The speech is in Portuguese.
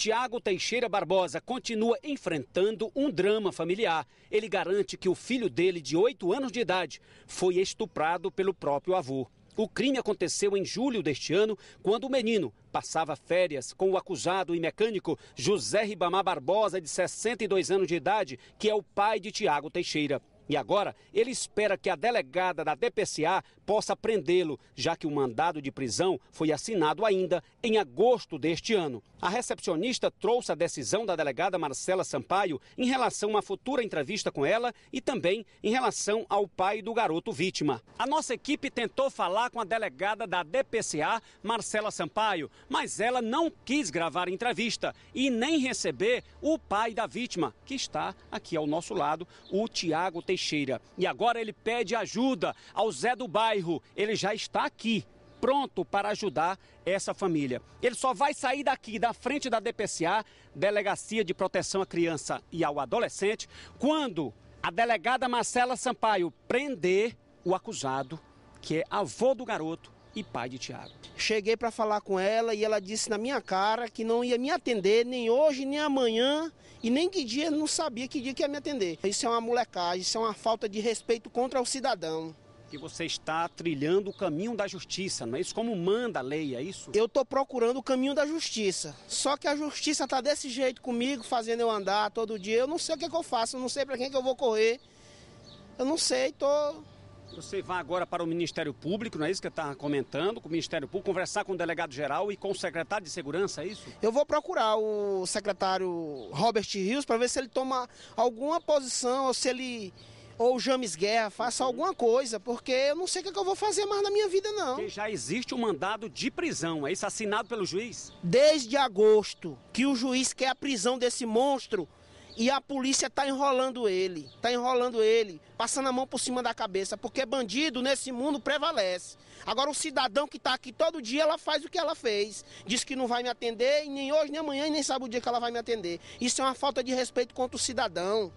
Tiago Teixeira Barbosa continua enfrentando um drama familiar. Ele garante que o filho dele, de 8 anos de idade, foi estuprado pelo próprio avô. O crime aconteceu em julho deste ano, quando o menino passava férias com o acusado e mecânico José Ribamar Barbosa, de 62 anos de idade, que é o pai de Tiago Teixeira. E agora ele espera que a delegada da DPCA possa prendê-lo, já que o mandado de prisão foi assinado ainda em agosto deste ano. A recepcionista trouxe a decisão da delegada Marcela Sampaio em relação a futura entrevista com ela e também em relação ao pai do garoto vítima. A nossa equipe tentou falar com a delegada da DPCA, Marcela Sampaio, mas ela não quis gravar entrevista e nem receber o pai da vítima, que está aqui ao nosso lado, o Tiago Teixeira. Teixeira. E agora ele pede ajuda ao Zé do Bairro. Ele já está aqui, pronto para ajudar essa família. Ele só vai sair daqui, da frente da DPCA, Delegacia de Proteção à Criança e ao Adolescente, quando a delegada Marcela Sampaio prender o acusado, que é avô do garoto, e pai de Tiago. Cheguei para falar com ela e ela disse na minha cara que não ia me atender nem hoje, nem amanhã e nem que dia, não sabia que dia que ia me atender. Isso é uma molecagem, isso é uma falta de respeito contra o cidadão. Que você está trilhando o caminho da justiça, não é isso? Como manda a lei, é isso? Eu estou procurando o caminho da justiça. Só que a justiça está desse jeito comigo, fazendo eu andar todo dia. Eu não sei o que, que eu faço, eu não sei para quem que eu vou correr. Eu não sei, estou você vai agora para o Ministério Público, não é isso que está comentando, com o Ministério Público, conversar com o delegado-geral e com o secretário de Segurança, é isso? Eu vou procurar o secretário Robert Rios para ver se ele toma alguma posição ou se ele ou James Guerra faça alguma coisa, porque eu não sei o é que, eu vou fazer mais na minha vida, não. Porque já existe um mandado de prisão, é isso? Assinado pelo juiz? Desde agosto, que o juiz quer a prisão desse monstro e a polícia está enrolando ele, está enrolando ele, passando a mão por cima da cabeça, porque bandido nesse mundo prevalece. Agora o cidadão que está aqui todo dia, ela faz o que ela fez. Diz que não vai me atender, e nem hoje, nem amanhã, e nem sabe o dia que ela vai me atender. Isso é uma falta de respeito contra o cidadão.